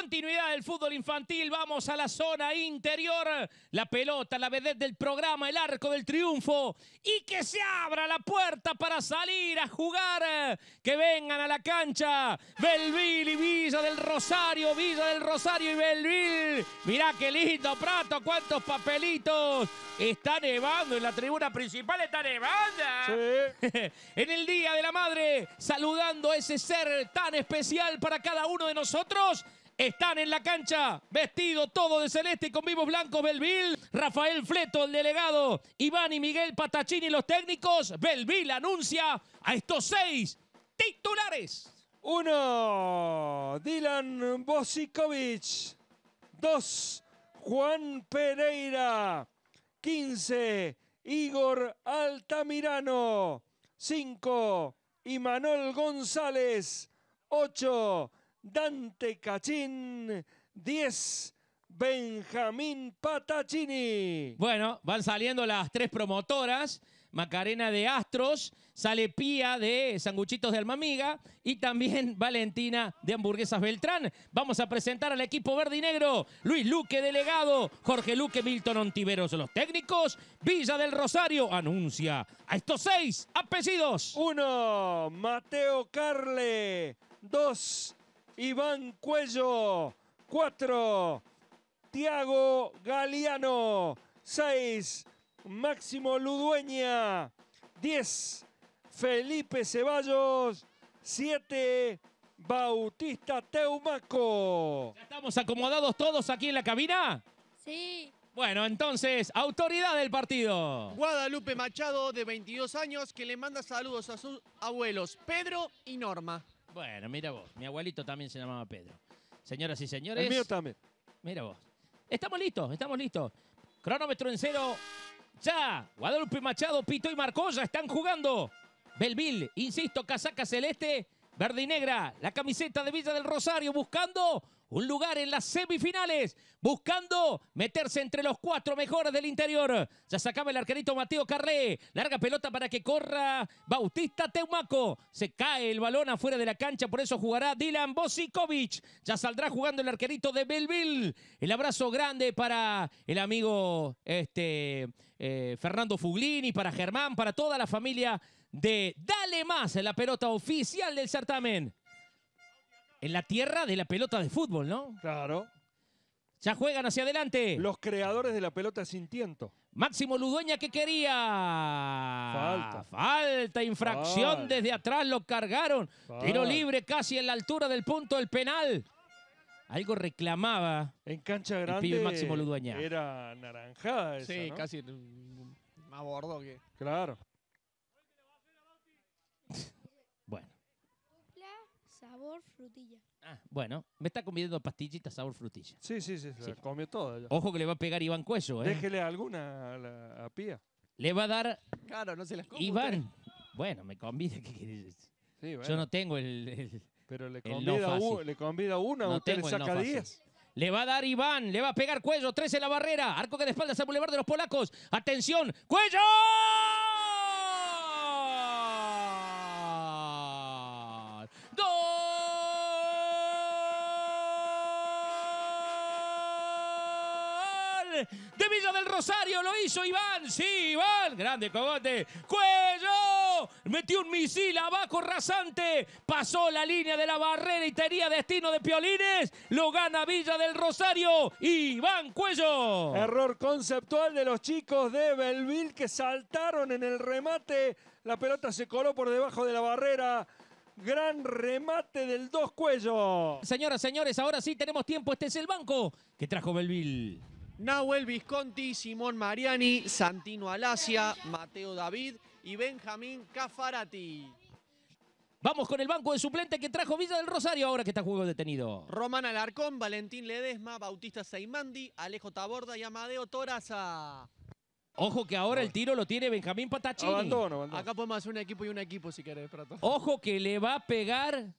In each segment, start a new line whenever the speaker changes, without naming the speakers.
Continuidad del fútbol infantil, vamos a la zona interior, la pelota, la vedette del programa, el arco del triunfo y que se abra la puerta para salir a jugar, que vengan a la cancha Belville y Villa del Rosario, Villa del Rosario y Belville, mirá qué lindo Prato, cuántos papelitos, está nevando en la tribuna principal, está nevando. Sí. en el Día de la Madre, saludando a ese ser tan especial para cada uno de nosotros, están en la cancha, vestido todo de celeste y con vivos blancos Belville, Rafael Fleto, el delegado, Iván y Miguel Patachini, los técnicos. Belville anuncia a estos seis titulares.
Uno, Dylan Bosikovic. Dos, Juan Pereira. Quince, Igor Altamirano. Cinco, Imanol González. Ocho, Dante Cachín, 10. Benjamín Patacini. Bueno,
van saliendo las tres promotoras. Macarena de Astros, sale Pía de Sanguchitos de Almamiga y también Valentina de Hamburguesas Beltrán. Vamos a presentar al equipo verde y negro, Luis Luque, delegado, Jorge Luque, Milton Ontiveros, los
técnicos, Villa del Rosario anuncia a estos seis apellidos. Uno, Mateo Carle. Dos, Iván Cuello. 4. Tiago Galeano. 6. Máximo Ludueña. 10. Felipe Ceballos. 7. Bautista Teumaco.
¿Ya estamos acomodados todos aquí en la cabina? Sí. Bueno, entonces, autoridad del partido.
Guadalupe Machado, de 22 años, que le manda saludos a sus
abuelos Pedro y Norma. Bueno, mira vos. Mi abuelito también se llamaba Pedro. Señoras y señores. El mío también. Mira vos. Estamos listos, estamos listos. Cronómetro en cero. Ya. Guadalupe Machado, Pito y ya están jugando. Belville, insisto, casaca celeste, verde y negra. La camiseta de Villa del Rosario buscando un lugar en las semifinales, buscando meterse entre los cuatro mejores del interior. Ya sacaba el arquerito Mateo Carré, larga pelota para que corra Bautista Teumaco. Se cae el balón afuera de la cancha, por eso jugará Dylan Bosikovic. Ya saldrá jugando el arquerito de Belville. El abrazo grande para el amigo este, eh, Fernando Fuglini, para Germán, para toda la familia de Dale Más, la pelota oficial del certamen en la tierra de la pelota de fútbol, ¿no? Claro. Ya juegan hacia adelante. Los creadores de la pelota sin tiento. Máximo Ludueña que quería. Falta. Falta, infracción desde atrás, lo cargaron. Tiro libre casi en la altura del punto del penal. Algo reclamaba. En cancha grande. El Máximo Ludueña.
Era naranja
esa, Sí, casi más bordo que. Claro.
Sabor frutilla.
Ah, bueno, me está comiendo pastillitas sabor frutilla.
Sí, sí, sí, se Sí. comió todo. Ojo que le va a pegar
Iván Cuello,
¿eh? Déjele alguna a, la, a Pía. Le va a dar Claro, no se las come. Iván. Bueno, me convida. ¿qué
quieres Sí, bueno, Yo no tengo el- pero le el no convida, le convida una, No tengo 10. Le va a dar Iván, le va a pegar Cuello, Tres en la barrera, arco que de espaldas al Boulevard de los polacos. ¡Atención! ¡Cuello! de Villa del Rosario. Lo hizo Iván. Sí, Iván. Grande cogote. Cuello. Metió un misil abajo rasante. Pasó la línea de la barrera y tenía destino de Piolines. Lo
gana Villa del Rosario. Iván Cuello. Error conceptual de los chicos de Belville que saltaron en el remate. La pelota se coló por debajo de la barrera. Gran remate del dos cuello. Señoras, señores, ahora sí
tenemos tiempo. Este es el banco que trajo Belville. Nahuel Visconti, Simón Mariani,
Santino Alasia, Mateo David y Benjamín Cafarati. Vamos con el banco de suplente que trajo Villa del Rosario ahora que
está juego detenido.
Román Alarcón, Valentín Ledesma, Bautista Seimandi, Alejo Taborda y Amadeo Toraza.
Ojo que ahora el tiro lo tiene Benjamín Patachini. Acá
podemos hacer un equipo y un equipo si querés, Prato.
Ojo que le va a pegar.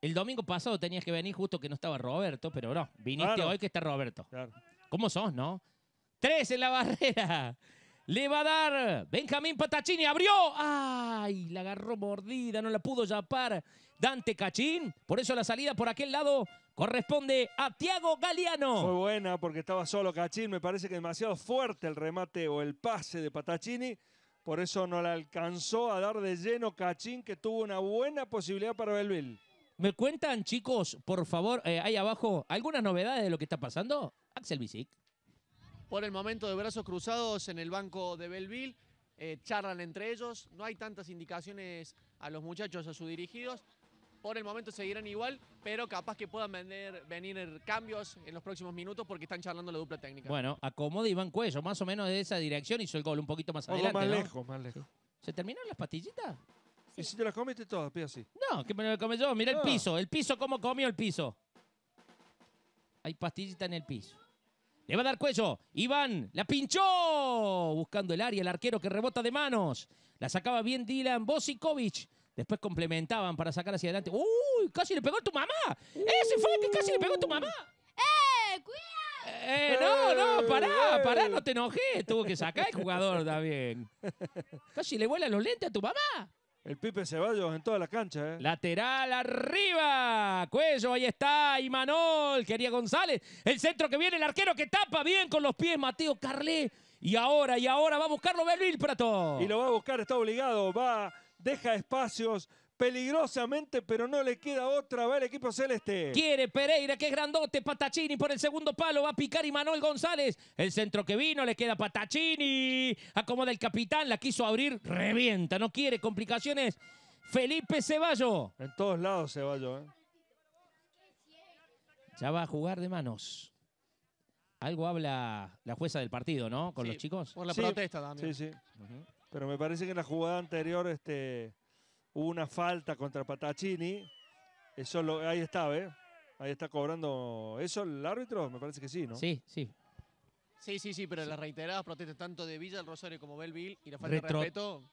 El domingo pasado tenías que venir justo que no estaba Roberto, pero no, viniste ah, hoy que está Roberto. Claro. ¿Cómo sos, no? Tres en la barrera. Le va a dar Benjamín Patachini. Abrió. ¡Ay! La agarró mordida. No la pudo yapar Dante Cachín. Por eso la salida por aquel lado corresponde
a Tiago Galeano. Fue buena porque estaba solo Cachín. Me parece que demasiado fuerte el remate o el pase de Patachini. Por eso no la alcanzó a dar de lleno Cachín, que tuvo una buena posibilidad para Belville.
¿Me cuentan, chicos, por favor, eh, ahí abajo, algunas novedades de lo que está pasando? Axel Bisic.
Por el momento de brazos cruzados en el banco de Belville, eh, charlan entre ellos, no hay tantas indicaciones a los muchachos, a sus dirigidos. Por el momento seguirán igual, pero capaz que puedan venir, cambios en los próximos minutos porque están charlando la dupla técnica. Bueno,
acomoda Iván Cuello, más o menos de esa dirección hizo el gol un poquito más adelante. más lejos, más lejos. ¿Se terminaron
las pastillitas? ¿Y si te las comiste todas, así?
No, que me las comí yo. Mira el ah. piso, el piso, cómo comió el piso. Hay pastillita en el piso. Le va a dar cuello. Iván la pinchó. Buscando el área, el arquero que rebota de manos. La sacaba bien Dylan Bosikovic. Después complementaban para sacar hacia adelante. ¡Uy! ¡Casi le pegó a tu mamá! ¡Ese fue el que casi le pegó a tu mamá! ¡Eh! ¡Cuidado!
Eh, no, no, pará, pará, no te
enojé. Tuvo que sacar el jugador
también.
Casi le vuelan los lentes a tu mamá. El Pipe Ceballos
en toda la cancha. ¿eh?
Lateral arriba. Cuello, ahí está. Imanol. Quería González. El centro que viene. El arquero que tapa bien con los pies. Mateo Carlé. Y ahora,
y ahora va a buscarlo Belvil Prato. Y lo va a buscar. Está obligado. Va. Deja espacios peligrosamente, pero no le queda otra. Va el equipo celeste. Quiere
Pereira, que es grandote. Patachini por el segundo palo. Va a picar y Manuel González. El centro que vino, le queda Patachini. Acomoda el capitán, la quiso abrir. Revienta, no quiere complicaciones. Felipe Ceballo.
En todos lados Ceballo. ¿eh?
Ya va a jugar de manos.
Algo habla la jueza del partido, ¿no? Con los chicos. Por la protesta también. Sí, sí. Pero me parece que en la jugada anterior, este. Hubo una falta contra Patacini. Eso lo, ahí está, ¿eh? Ahí está cobrando eso el árbitro, me parece que sí, ¿no? Sí, sí.
Sí, sí, sí, pero las reiteradas protestas tanto de Villa, el Rosario como Belville y la falta de respeto,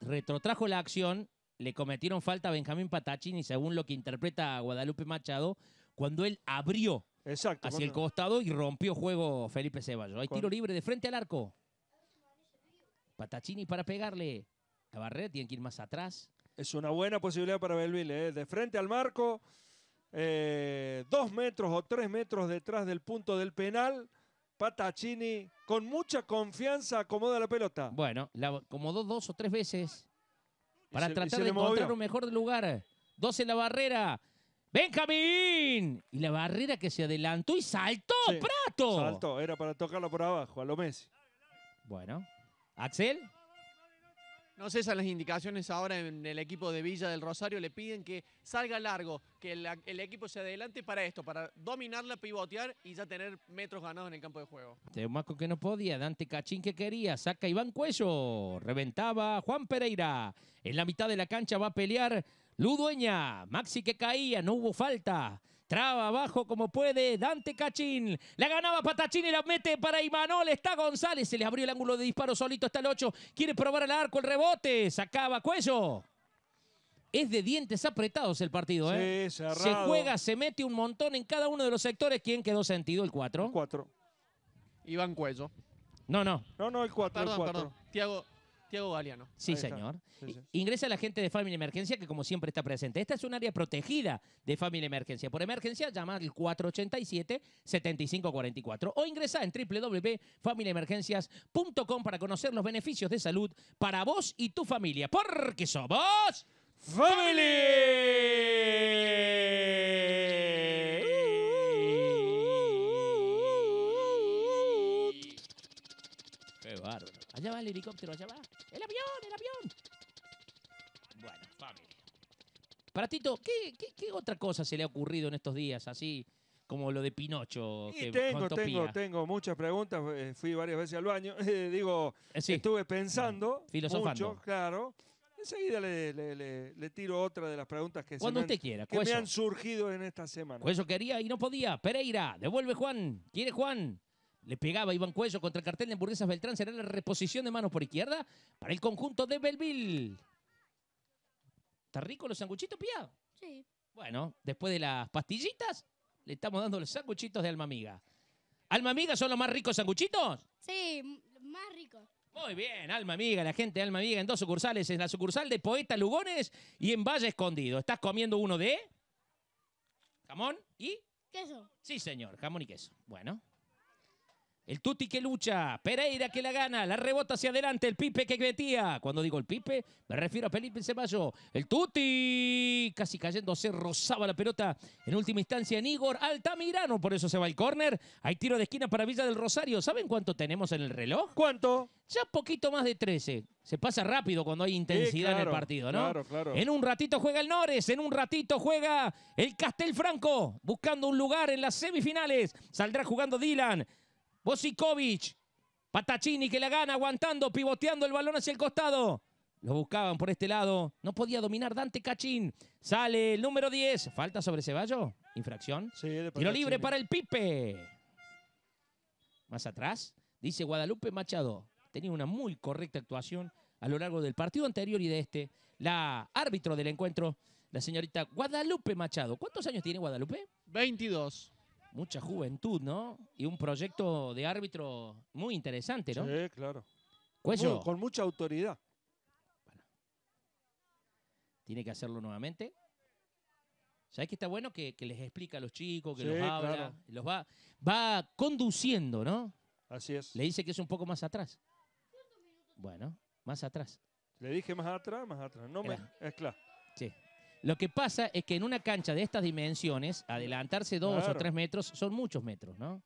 retrotrajo la acción, le cometieron falta a Benjamín Patachini, según lo que interpreta Guadalupe Machado, cuando él abrió hacia el costado y rompió juego Felipe Ceballos. Hay tiro libre de frente al arco. Patachini para pegarle barrera tiene que ir más atrás.
Es una buena posibilidad para Belville, eh. de frente al marco, eh, dos metros o tres metros detrás del punto del penal. Patachini con mucha confianza acomoda la pelota. Bueno, la acomodó dos o tres veces para tratar de encontrar un
mejor lugar. Dos en la barrera. Benjamín. Y la barrera que se adelantó y saltó, Prato. Saltó, era para tocarlo por abajo, a lo Messi. Bueno, Axel. No cesan las indicaciones ahora en
el equipo de Villa del Rosario. Le piden que salga largo, que el, equipo se adelante para esto, para dominarla, pivotear y ya tener metros ganados en el campo de juego.
Teumaco que no podía, Dante Cachín que quería, saca Iván Cuello, reventaba Juan Pereira. En la mitad de la cancha va a pelear Ludueña, Maxi que caía, no hubo falta. Traba abajo como puede Dante Cachín. La ganaba Patachín y la mete para Imanol. Está González. Se le abrió el ángulo de disparo solito. Está el 8. Quiere probar el arco, el rebote. Sacaba cuello. Es de dientes apretados el partido, ¿eh? Se juega, se mete un montón en cada uno de los sectores. ¿Quién quedó sentido? El 4. 4. Iván Cuello. No, no. No, no, el 4. el perdón.
Tiago, Sí, señor.
Ingresa la gente de Family Emergencia, que como siempre está presente. Esta es un área protegida de Family Emergencia. Por emergencia, llama al 487-7544 o ingresa en www.familyemergencias.com para conocer los beneficios de salud para vos y tu familia. Porque somos... ¡Family! Qué bárbaro. Allá va el helicóptero, allá va. ¡El
avión, el avión! Bueno, familia.
Pratito, ¿qué, qué, qué otra cosa se le ha ocurrido en estos días así? como lo de Pinocho. tengo, tengo,
tengo muchas preguntas. Eh, fui varias veces al baño. Eh, digo, eh, estuve pensando. Mm, filosofando. claro. Enseguida le, tiro otra de las preguntas que, se me han surgido en esta semana. Pues eso quería
y no podía. Pereira, devuelve Juan. ¿Quiere Juan? Le pegaba Iván Cuello contra el cartel de hamburguesas Beltrán. Será la reposición de manos por izquierda para el conjunto de Belville. ¿Está rico los sanguchitos, Pía? Sí. Bueno, después de las pastillitas, le estamos dando los sanguchitos de Alma Amiga. ¿Alma Amiga son los más ricos sanguchitos? Sí,
más ricos.
Muy bien, Alma Amiga, la gente de Alma Amiga en dos sucursales, en la sucursal de Poeta Lugones y en Valle Escondido. ¿Estás comiendo uno de? Jamón y... Queso. Sí, señor, jamón y queso. Bueno, el Tuti que lucha, Pereira que la gana, la rebota hacia adelante, el Pipe que metía. Cuando digo el Pipe, me refiero a Felipe Ceballo. El Tuti casi cayéndose, rozaba la pelota en última instancia en Igor Altamirano. Por eso se va el córner. Hay tiro de esquina para Villa del Rosario. ¿Saben cuánto tenemos en el reloj? ¿Cuánto? Ya poquito más de 13. Se pasa rápido cuando hay intensidad en el partido, ¿no? Claro, claro. En un ratito juega el Nores, en un ratito juega el Castelfranco, buscando un lugar en las semifinales. Saldrá jugando Dylan. Bosikovic. Patachini que la gana aguantando, pivoteando el balón hacia el costado. Lo buscaban por este lado. No podía dominar Dante Cachín. Sale el número 10. Falta sobre Ceballo. Infracción. Sí, Tiro libre para el Pipe. Más atrás, dice Guadalupe Machado. Tenía una muy correcta actuación a lo largo del partido anterior y de este. La árbitro del encuentro, la señorita Guadalupe Machado. ¿Cuántos años tiene Guadalupe? 22 mucha juventud, ¿no? Y un proyecto de árbitro muy interesante, ¿no? Sí, claro. con
mucha autoridad.
Tiene que hacerlo nuevamente. ¿Sabes que está bueno? Que, les explica a los chicos, que los habla, los va, va conduciendo, ¿no? Así es. Le dice que es un poco más atrás. Bueno, más atrás.
Le dije más atrás, más atrás. No me.
Es claro. Sí. Lo que pasa es que en una cancha de estas dimensiones, adelantarse dos o tres metros son muchos metros, ¿no?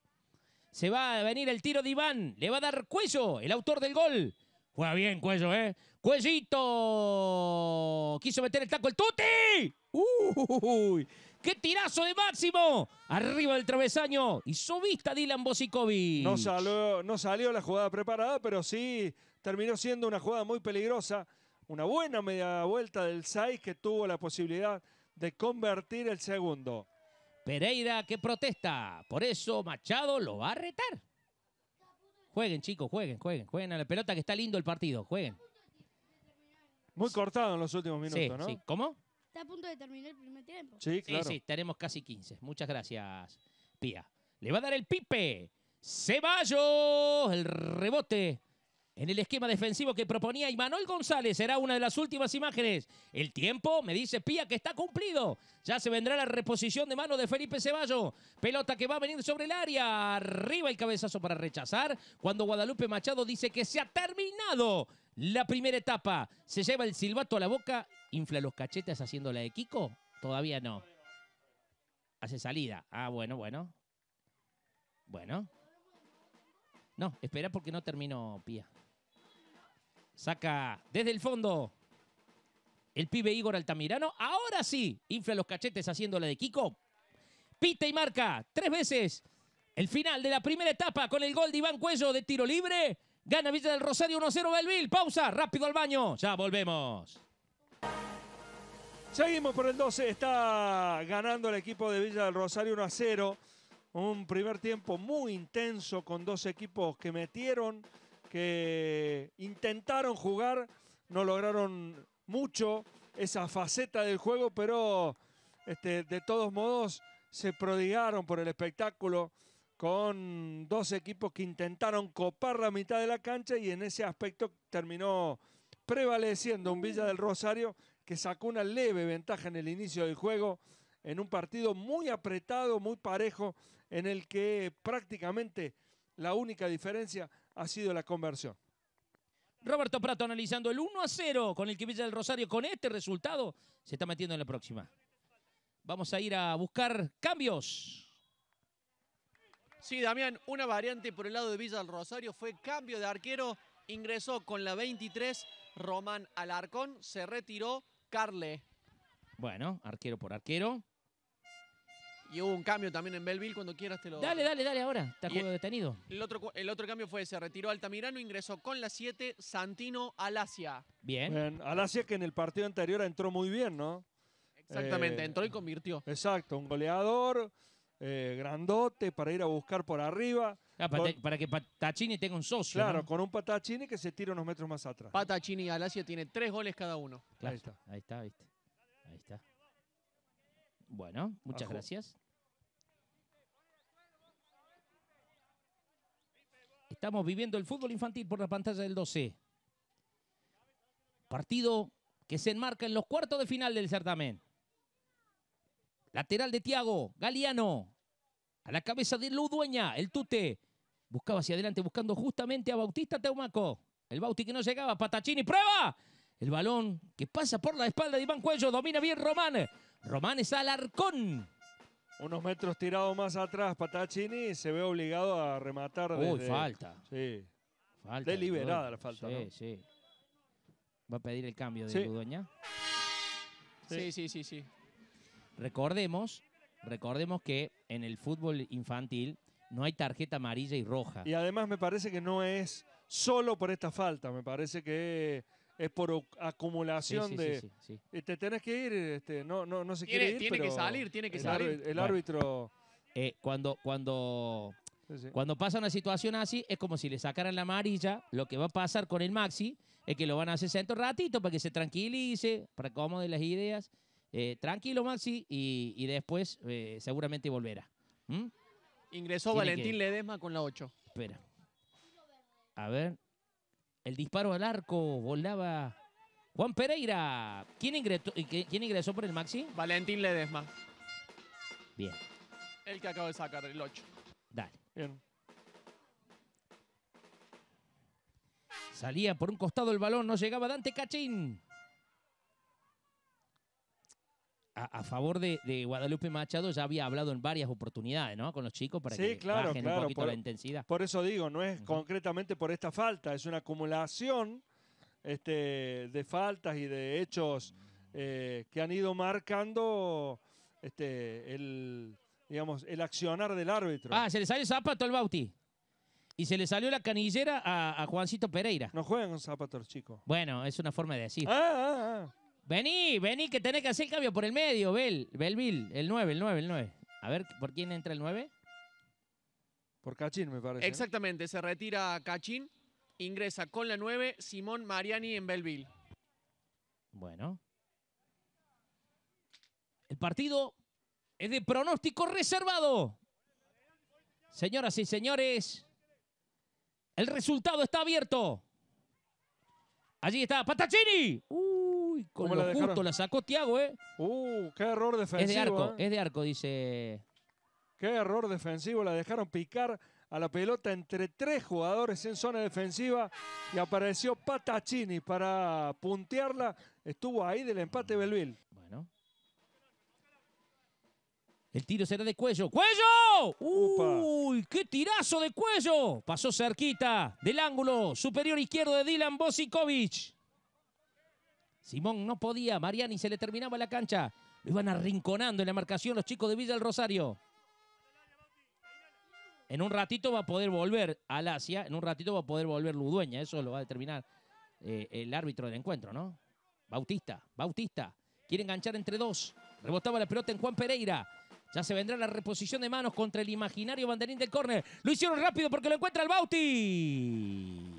Se va a venir el tiro de Iván. Le va a dar Cuello, el autor del gol. Juega bien, Cuello, ¿eh? ¡Cuellito! Quiso meter el taco el Tuti. ¡Uy! ¡Qué tirazo de máximo!
Arriba del travesaño. Y su vista Dylan Bosikovic. No salió, no salió la jugada preparada, pero sí terminó siendo una jugada muy peligrosa una buena media vuelta del 6 que tuvo la posibilidad de convertir el segundo. Pereira que
protesta, por eso Machado lo va a retar. Jueguen chicos, jueguen, jueguen, jueguen a la pelota que está lindo el partido, jueguen. Muy cortado en los últimos minutos, ¿no? Sí. ¿Cómo?
Está a punto de terminar el primer tiempo. Sí, claro. Sí, sí,
tenemos casi 15. Muchas gracias, Pía. Le va a dar el pipe. Ceballos, el rebote en el esquema defensivo que proponía Imanol González. Será una de las últimas imágenes. El tiempo, me dice Pía, que está cumplido. Ya se vendrá la reposición de mano de Felipe Ceballo. Pelota que va a venir sobre el área. Arriba el cabezazo para rechazar. Cuando Guadalupe Machado dice que se ha terminado la primera etapa. Se lleva el silbato a la boca. Infla los cachetes haciendo la de Kiko. Todavía no. Hace salida. Ah, bueno, bueno. Bueno. No, espera porque no terminó Pía. Saca desde el fondo el pibe Igor Altamirano. Ahora sí, infla los cachetes haciéndole de Kiko. Pita y marca tres veces el final de la primera etapa con el gol de Iván Cuello de tiro libre. Gana Villa del Rosario 1-0 Belville. Pausa, rápido al baño. Ya volvemos.
Seguimos por el 12. Está ganando el equipo de Villa del Rosario 1-0. Un primer tiempo muy intenso con dos equipos que metieron que intentaron jugar, no lograron mucho esa faceta del juego, pero este, de todos modos se prodigaron por el espectáculo con dos equipos que intentaron copar la mitad de la cancha y en ese aspecto terminó prevaleciendo un Villa del Rosario que sacó una leve ventaja en el inicio del juego, en un partido muy apretado, muy parejo, en el que prácticamente la única diferencia ha sido la conversión.
Roberto Prato analizando el 1 a 0 con el que Villa del Rosario. Con este resultado se está metiendo en la próxima. Vamos a ir a buscar cambios. Sí, Damián, una variante por el lado de Villa del Rosario fue cambio de
arquero. Ingresó con la 23 Román Alarcón, se retiró Carle.
Bueno, arquero por arquero.
Y hubo un cambio también en Belville, cuando quieras te lo... Dale,
dale, dale ahora, te acuerdo detenido.
El otro, el otro cambio fue se retiró Altamirano, ingresó con la 7, Santino Alasia.
Bien. bien. Alasia que en el partido anterior entró muy bien, ¿no?
Exactamente, eh,
entró y convirtió. Exacto, un goleador, eh, grandote, para ir a buscar por arriba. Ah, para, que Patacini tenga un socio. Claro, con un Patachini que se tira unos metros más atrás.
Patacini y Alasia tiene tres goles cada uno.
ahí está. Ahí está,
viste. Ahí está. Bueno, muchas gracias. Estamos viviendo el fútbol infantil por la pantalla del 12. Partido que se enmarca en los cuartos de final del certamen. Lateral de Tiago, Galeano. A la cabeza de Ludueña, el Tute. Buscaba hacia adelante, buscando justamente a Bautista Teumaco. El Bauti que no llegaba, Patachini, prueba. El balón que pasa por la espalda de Iván Cuello,
domina bien Román. Romanes
Alarcón.
Unos metros tirados más atrás, Patachini se ve obligado a rematar. Uy, falta. Sí.
Falta. Deliberada la falta. Sí, sí. ¿Va a pedir el cambio de
sí. Sí. sí, sí, sí, sí.
Recordemos, recordemos que en el fútbol infantil no hay tarjeta amarilla y roja. Y
además me parece que no es solo por esta falta, me parece que es por acumulación de sí, eh, te tenés que ir este, no no no se quiere ir, tiene que salir tiene que salir el árbitro
eh, cuando cuando cuando pasa una situación así es como si le sacaran la amarilla lo que va a pasar con el maxi es que lo van a hacer sentar ratito para que se tranquilice para que acomode las ideas eh, tranquilo maxi y, después seguramente volverá ¿Mm? ingresó Valentín
Ledesma con la 8
espera a ver el disparo al arco volaba Juan Pereira. Eh, ¿Quién ingresó, por el maxi? Valentín Ledesma. Bien.
El que acaba de sacar, el 8.
Dale. Bien. Salía por un costado el balón, no llegaba Dante Cachín. a, favor de, Guadalupe Machado ya había hablado en varias oportunidades, ¿no? Con los chicos para que claro, bajen un poquito por, la intensidad.
Por eso digo, no es concretamente por esta falta, es una acumulación este, de faltas y de hechos eh, que han ido marcando este, el, digamos, el accionar del árbitro.
Ah, se le salió zapato al Bauti. Y se le salió la canillera a, Juancito Pereira. No juegan zapatos, chicos. Bueno, es una forma de decir. Ah, ah, ah. Vení, vení, que tenés que hacer el cambio por el medio, Bel. Belville, El 9, el 9, el 9. A ver, ¿por quién entra el
9? Por Cachín, me parece.
Exactamente, se retira Cachín. Ingresa con la 9 Simón Mariani en Belville.
Bueno.
El partido es de pronóstico reservado. Señoras y señores, el resultado está abierto. Allí está Patachini. Uh. Como con lo la justo la
sacó Tiago, ¿eh? Uh, qué error defensivo. Es de arco, ¿eh?
es de arco, dice.
Qué error defensivo. La dejaron picar a la pelota entre tres jugadores en zona defensiva y apareció Patachini para puntearla. Estuvo ahí del empate Belville. Bueno. El tiro será de cuello. ¡Cuello!
¡Uy! ¡Qué tirazo de cuello! Pasó cerquita del ángulo superior izquierdo de Dylan Bosikovic. Simón no podía, Mariani se le terminaba la cancha. Lo iban arrinconando en la marcación los chicos de Villa del Rosario. En un ratito va a poder volver Asia en un ratito va a poder volver Ludueña, eso lo va a determinar eh, el árbitro del encuentro, ¿no? Bautista, Bautista, quiere enganchar entre dos, rebotaba la pelota en Juan Pereira, ya se vendrá la reposición de manos contra el imaginario banderín del córner, lo hicieron rápido porque lo encuentra el Bauti.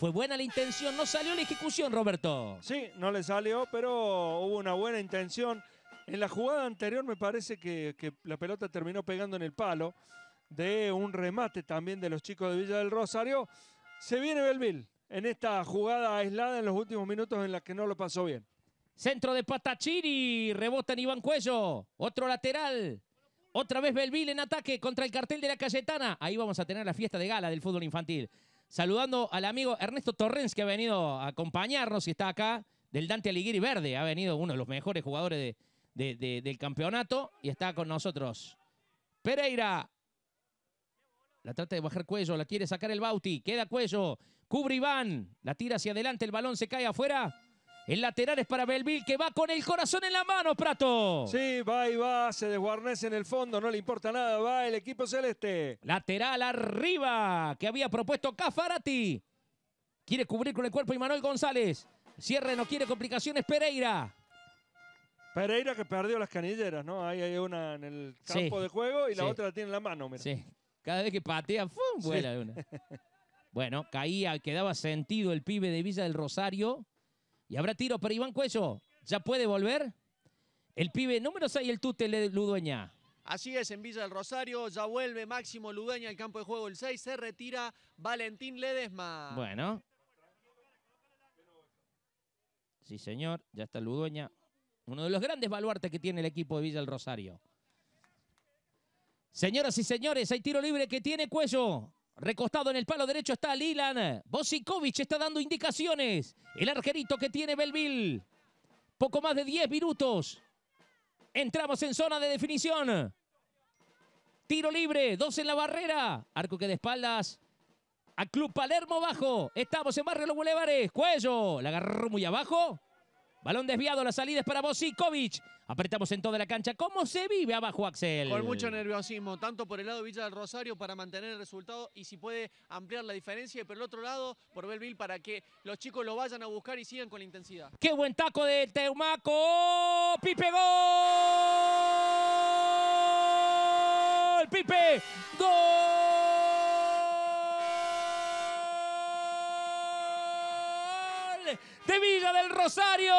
Fue buena la intención, no salió la ejecución, Roberto.
Sí, no le salió, pero hubo una buena intención. En la jugada anterior me parece que, la pelota terminó pegando en el palo de un remate también de los chicos de Villa del Rosario. Se viene Belville en esta jugada aislada en los últimos minutos en la que no lo pasó bien. Centro de
Patachiri, rebota en Iván Cuello, otro lateral. Otra vez Belville en ataque contra el cartel de la Cayetana. Ahí vamos a tener la fiesta de gala del fútbol infantil. Saludando al amigo Ernesto Torrens, que ha venido a acompañarnos y está acá, del Dante Alighieri Verde. Ha venido uno de los mejores jugadores de, del campeonato y está con nosotros. Pereira. La trata de bajar cuello, la quiere sacar el Bauti. Queda cuello. Cubre Iván. La tira hacia adelante, el balón se cae afuera. El lateral es para Belville que va con el corazón en la mano, Prato.
Sí, va y va, se desguarnece en el fondo, no le importa nada, va
el equipo celeste. Lateral arriba que había propuesto Cafarati. Quiere cubrir con el cuerpo y Manuel González. Cierre, no quiere complicaciones Pereira.
Pereira que perdió las canilleras, ¿no? Ahí hay una en el campo de juego y la otra
la tiene en la mano, mira. Sí,
cada vez que patea, ¡fum! vuela
Bueno, caía, quedaba sentido el pibe de Villa del Rosario y habrá tiro para Iván Cuello. ¿Ya puede volver? El pibe número 6, el Tute Ludueña.
Así es, en Villa del Rosario ya vuelve Máximo Ludueña al campo de juego el 6. Se retira Valentín Ledesma.
Bueno. Sí, señor. Ya está Ludueña. Uno de los grandes baluartes que tiene el equipo de Villa del Rosario. Señoras y señores, hay tiro libre que tiene Cuello. Recostado en el palo derecho está Lilan. Bosikovic está dando indicaciones. El arquerito que tiene Belville. Poco más de 10 minutos. Entramos en zona de definición. Tiro libre. Dos en la barrera. Arco que de espaldas. A Club Palermo bajo. Estamos en Barrio Los Bulevares. Cuello. La agarró muy abajo. Balón desviado, la salida es para Bosikovic. Apretamos en toda la cancha. ¿Cómo se vive abajo, Axel? Con mucho
nerviosismo, tanto por el lado Villa del Rosario para mantener el resultado y si puede ampliar la diferencia, Y por el otro lado por Belville para que los chicos lo vayan a buscar y sigan con la intensidad.
¡Qué buen taco de Teumaco! ¡Pipe gol! ¡Pipe gol! Sevilla Villa del Rosario.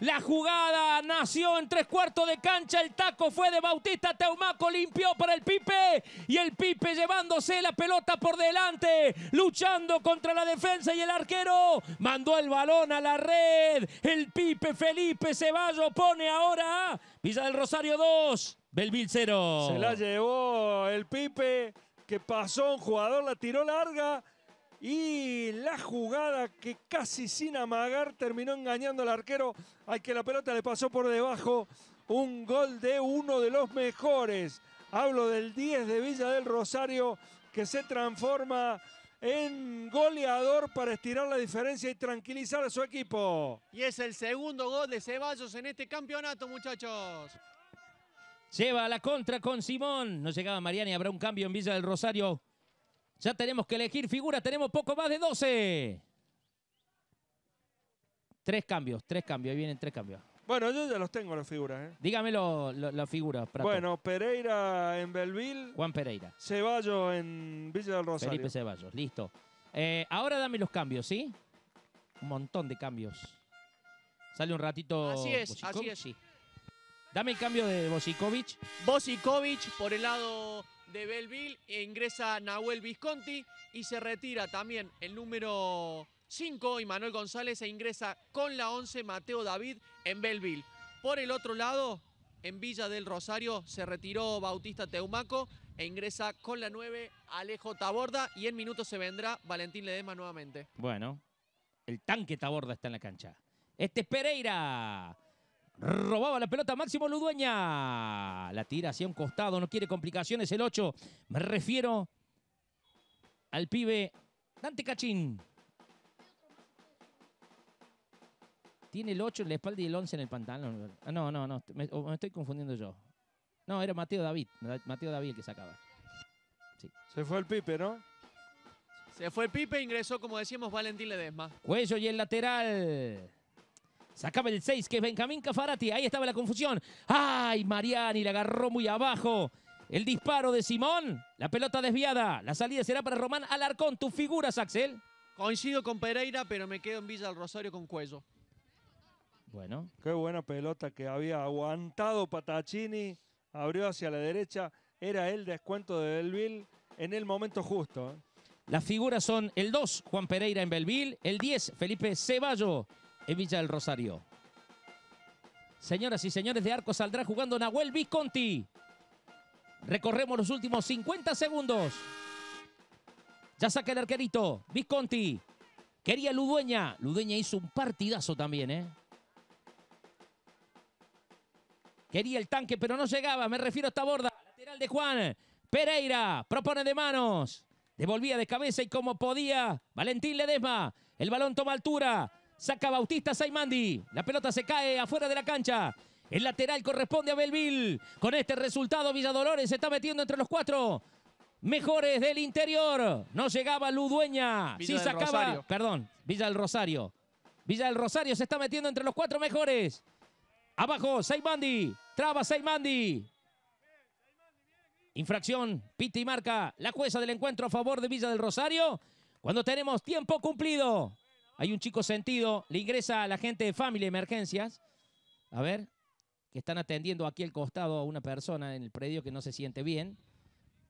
La jugada nació en tres cuartos de cancha. El taco fue de Bautista Teumaco, limpió para el Pipe. Y el Pipe llevándose la pelota por delante, luchando contra la defensa y el arquero. Mandó el balón a la red. El Pipe Felipe Ceballo pone ahora Villa del Rosario 2, Belvil 0. Se la
llevó el Pipe que pasó un jugador, la tiró larga y la jugada que casi sin amagar terminó engañando al arquero Hay que la pelota le pasó por debajo. Un gol de uno de los mejores. Hablo del 10 de Villa del Rosario que se transforma en goleador para estirar la diferencia y tranquilizar a su equipo.
Y es el segundo gol de Ceballos en este campeonato, muchachos.
Lleva a la contra con Simón. No
llegaba Mariani, habrá un cambio en Villa del Rosario. Ya tenemos que elegir figura, tenemos poco más de 12. Tres cambios, tres cambios, ahí vienen tres cambios.
Bueno, yo ya los tengo las figuras. ¿eh?
Dígame las figuras. Bueno,
Pereira en Belville. Juan Pereira. Ceballos en Villa del Rosario. Felipe Ceballos,
listo. Eh, ahora dame los cambios, ¿sí? Un montón de cambios. Sale un ratito. Así es, así es. Dame el cambio de Bosikovic. Bosikovic por el lado
de Belville e ingresa Nahuel Visconti y se retira también el número 5 y Manuel González e ingresa con la 11 Mateo David en Belville. Por el otro lado, en Villa del Rosario se retiró Bautista Teumaco e ingresa con la 9 Alejo Taborda y en minutos se vendrá Valentín Ledesma nuevamente.
Bueno, el tanque Taborda está en la cancha. Este es Pereira. Robaba la pelota Máximo Ludueña. La tira hacia un costado, no quiere complicaciones el 8. Me refiero al pibe Dante Cachín. Tiene el 8 en la espalda y el 11 en el pantalón. Ah, no, no, no, me, estoy confundiendo yo. No, era Mateo David, Mateo David el que sacaba. Sí. Se fue el Pipe, ¿no?
Se fue el Pipe, ingresó, como decíamos, Valentín Ledesma.
Cuello y el lateral. Sacaba el 6, que es Benjamín Cafarati. Ahí estaba la confusión. ¡Ay, Mariani! La agarró muy abajo. El disparo de Simón. La pelota desviada. La salida será para Román Alarcón. ¿Tu figuras, Axel. Coincido con Pereira, pero me quedo en Villa del Rosario con Cuello.
Bueno. Qué buena pelota que había aguantado Patachini. Abrió hacia la derecha. Era el descuento de Belville en el momento justo. ¿eh? Las figuras son el 2, Juan Pereira en
Belville. El 10, Felipe Ceballo en Villa del Rosario. Señoras y señores, de arco saldrá jugando Nahuel Visconti. Recorremos los últimos 50 segundos. Ya saca el arquerito, Visconti. Quería Ludueña. Ludueña hizo un partidazo también, ¿eh? Quería el tanque, pero no llegaba. Me refiero a esta borda. Lateral de Juan. Pereira propone de manos. Devolvía de cabeza y como podía. Valentín Ledesma. El balón toma altura. Saca Bautista Saimandi. La pelota se cae afuera de la cancha. El lateral corresponde a Belville. Con este resultado, Villa Dolores se está metiendo entre los cuatro mejores del interior. No llegaba Ludueña. Villa sí sacaba. Perdón, Villa del Rosario. Villa del Rosario se está metiendo entre los cuatro mejores. Abajo, Saimandi. Traba Saimandi. Infracción, pita y marca la jueza del encuentro a favor de Villa del Rosario. Cuando tenemos tiempo cumplido. Hay un chico sentido, le ingresa a la gente de Family Emergencias. A ver, que están atendiendo aquí al costado a una persona en el predio que no se siente bien.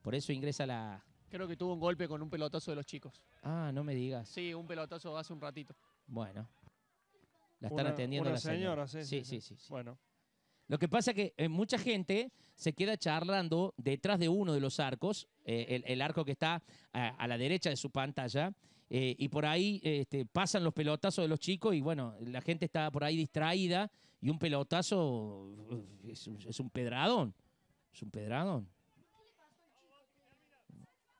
Por eso ingresa la...
Creo que tuvo un golpe con un pelotazo de los chicos.
Ah, no me digas.
Sí, un pelotazo hace un ratito.
Bueno. La están atendiendo la señora. Sí, sí, sí, Bueno. Lo que pasa es que eh, mucha gente se queda charlando detrás de uno de los arcos, eh, el, arco que está eh, a la derecha de su pantalla, eh, y por ahí este, pasan los pelotazos de los chicos y bueno, la gente está por ahí distraída y un pelotazo es, un pedradón. Es un pedradón.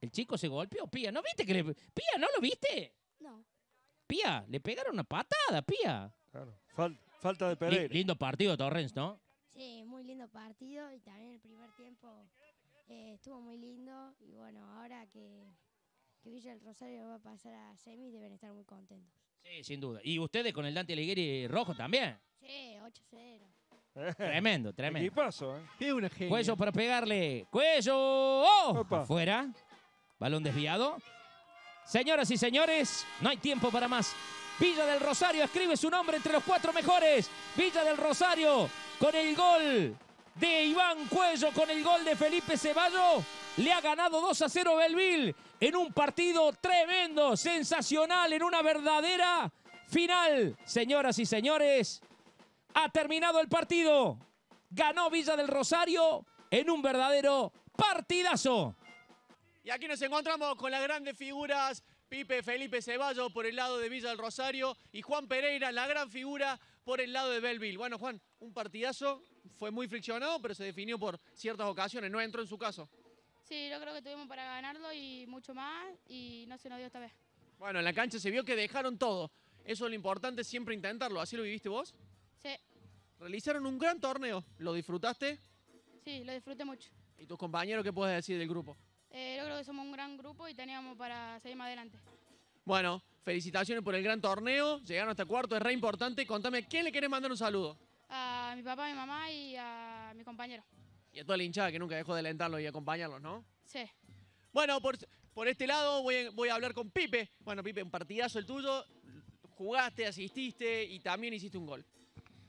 El chico se golpeó, Pía. ¿No viste que le... Pía, ¿no lo viste? No. Pía, le pegaron una patada, Pía. Claro. falta de Pereira. lindo partido, Torrens, ¿no?
Sí, muy lindo partido y también el primer tiempo eh, estuvo muy lindo. Y bueno, ahora que que Villa del Rosario va a pasar a semis, deben estar muy contentos.
Sí, sin duda. ¿Y ustedes con el Dante Alighieri rojo también? Sí,
8-0. tremendo,
tremendo. Y ¿eh? Cuello para pegarle. ¡Cuello! ¡Oh! Balón desviado. Señoras y señores, no hay tiempo para más. Villa del Rosario escribe su nombre entre los cuatro mejores. Villa del Rosario con el gol de Iván Cuello, con el gol de Felipe Ceballo le ha ganado 2 a 0 Belville en un partido tremendo, sensacional, en una verdadera final. Señoras y señores, ha terminado el partido. Ganó Villa del Rosario en un verdadero partidazo.
Y aquí nos encontramos con las grandes figuras Pipe Felipe Ceballos por el lado de Villa del Rosario y Juan Pereira, la gran figura, por el lado de Belville. Bueno, Juan, un partidazo, fue muy friccionado, pero se definió por ciertas ocasiones, no entró en su caso.
Sí, yo creo que tuvimos para ganarlo y mucho más y no se nos dio esta vez.
Bueno, en la cancha se vio que dejaron todo. Eso es lo importante, siempre intentarlo. ¿Así lo viviste vos? Sí. Realizaron un gran torneo. ¿Lo disfrutaste?
Sí, lo disfruté mucho.
¿Y tus compañeros qué puedes decir del grupo?
Eh, yo creo que somos un gran grupo y teníamos para seguir más adelante.
Bueno, felicitaciones por el gran torneo. Llegaron hasta cuarto, es re importante. Contame, quién le querés mandar un saludo?
A mi papá, a mi mamá y a mi compañero.
Y a toda la hinchada que nunca dejó de alentarlos y acompañarlos, ¿no? Sí. Bueno, por, por este lado voy, a hablar con Pipe. Bueno, Pipe, un partidazo el tuyo. Jugaste, asististe y también hiciste un gol.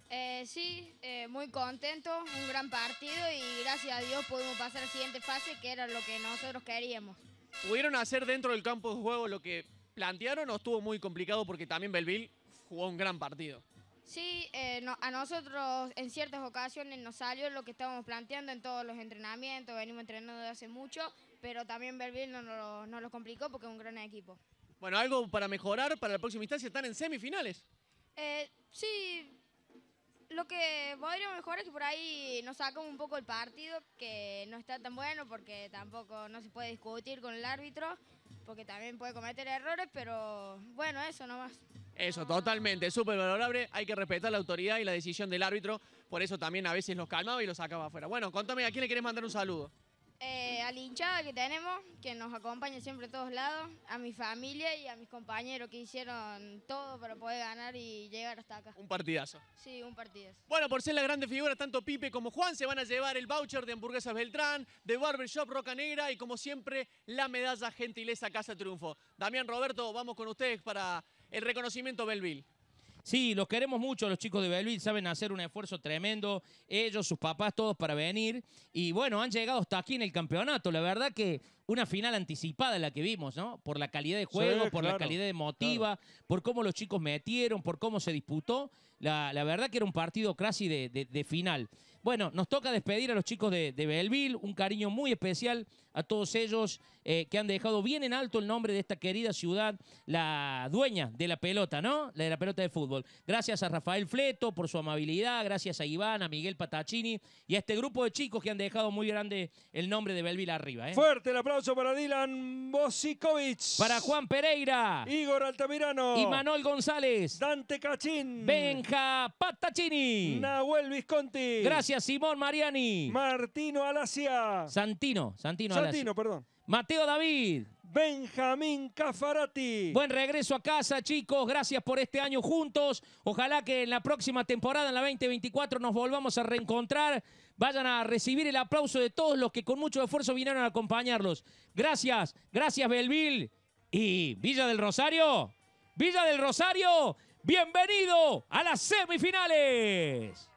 Eh, sí, eh, muy contento, un gran partido y gracias a Dios pudimos pasar a la siguiente fase que era lo que nosotros queríamos.
¿Pudieron hacer dentro del campo de juego lo que plantearon o estuvo muy complicado porque también Belville jugó un gran partido?
Sí, eh, a nosotros en ciertas ocasiones nos salió lo que estábamos planteando en todos los entrenamientos, venimos entrenando desde hace mucho, pero también Belville no nos lo complicó porque es un gran equipo.
Bueno, algo para mejorar para la próxima instancia, están en semifinales.
Eh, sí, lo que podría mejorar es que por ahí nos sacamos un poco el partido, que no está tan bueno porque tampoco no se puede discutir con el árbitro, porque también puede cometer errores, pero bueno, eso nomás.
Eso, totalmente, súper valorable. Hay que respetar la autoridad y la decisión del árbitro. Por eso también a veces los calmaba y los sacaba afuera. Bueno, contame, ¿a quién le querés mandar un saludo?
Eh, a que tenemos, que nos acompaña siempre a todos lados, a mi familia y a mis compañeros que hicieron todo para poder ganar y llegar hasta acá. Un partidazo. Sí, un partidazo.
Bueno, por ser la grande figura, tanto Pipe como Juan se van a llevar el voucher de hamburguesas Beltrán, de Barbershop Roca Negra y como siempre, la medalla gentileza Casa Triunfo. Damián Roberto, vamos con ustedes para el reconocimiento Belville.
Sí, los queremos mucho, los chicos de Belville saben hacer un esfuerzo tremendo, ellos, sus papás, todos para venir. Y bueno, han llegado hasta aquí en el campeonato. La verdad que una final anticipada la que vimos, ¿no? Por la calidad de juego, por la calidad de motiva, por cómo los chicos metieron, por cómo se disputó. La, verdad que era un partido casi de final. Bueno, nos toca despedir a los chicos de, de Belleville, un cariño muy especial a todos ellos eh, que han dejado bien en alto el nombre de esta querida ciudad, la dueña de la pelota, ¿no? La de la pelota de fútbol. Gracias a Rafael Fleto por su amabilidad, gracias a Iván, a Miguel Patacini, y a este grupo de chicos que han dejado muy grande el nombre de Belleville arriba. ¿eh?
Fuerte el aplauso para Dylan Bosikovic. Para Juan Pereira. Igor Altamirano. Y Manuel González. Dante Cachín. Benja Patacini. Nahuel Visconti.
Gracias Simón Mariani. Martino Alasia. Santino, Santino, perdón. Mateo David. Benjamín Cafarati. Buen regreso a casa, chicos. Gracias por este año juntos. Ojalá que en la próxima temporada, en la 2024, nos volvamos a reencontrar. Vayan a recibir el aplauso de todos los que con mucho esfuerzo vinieron a acompañarlos. Gracias, gracias, Belville. Y Villa del Rosario, Villa del Rosario, bienvenido a las semifinales.